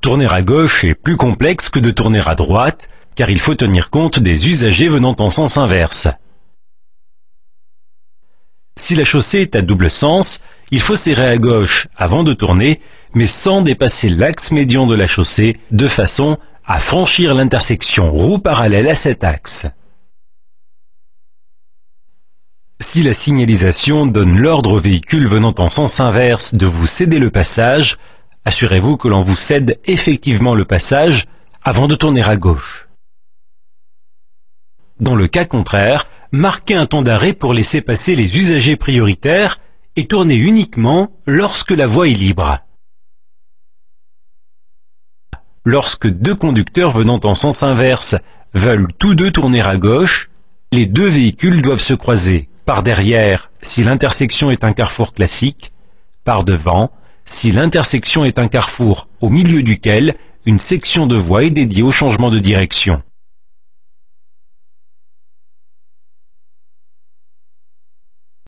Tourner à gauche est plus complexe que de tourner à droite, car il faut tenir compte des usagers venant en sens inverse. Si la chaussée est à double sens, il faut serrer à gauche avant de tourner, mais sans dépasser l'axe médian de la chaussée, de façon à franchir l'intersection roue parallèle à cet axe. Si la signalisation donne l'ordre au véhicule venant en sens inverse de vous céder le passage, Assurez-vous que l'on vous cède effectivement le passage avant de tourner à gauche. Dans le cas contraire, marquez un temps d'arrêt pour laisser passer les usagers prioritaires et tournez uniquement lorsque la voie est libre. Lorsque deux conducteurs venant en sens inverse veulent tous deux tourner à gauche, les deux véhicules doivent se croiser, par derrière si l'intersection est un carrefour classique, par devant si l'intersection est un carrefour au milieu duquel une section de voie est dédiée au changement de direction.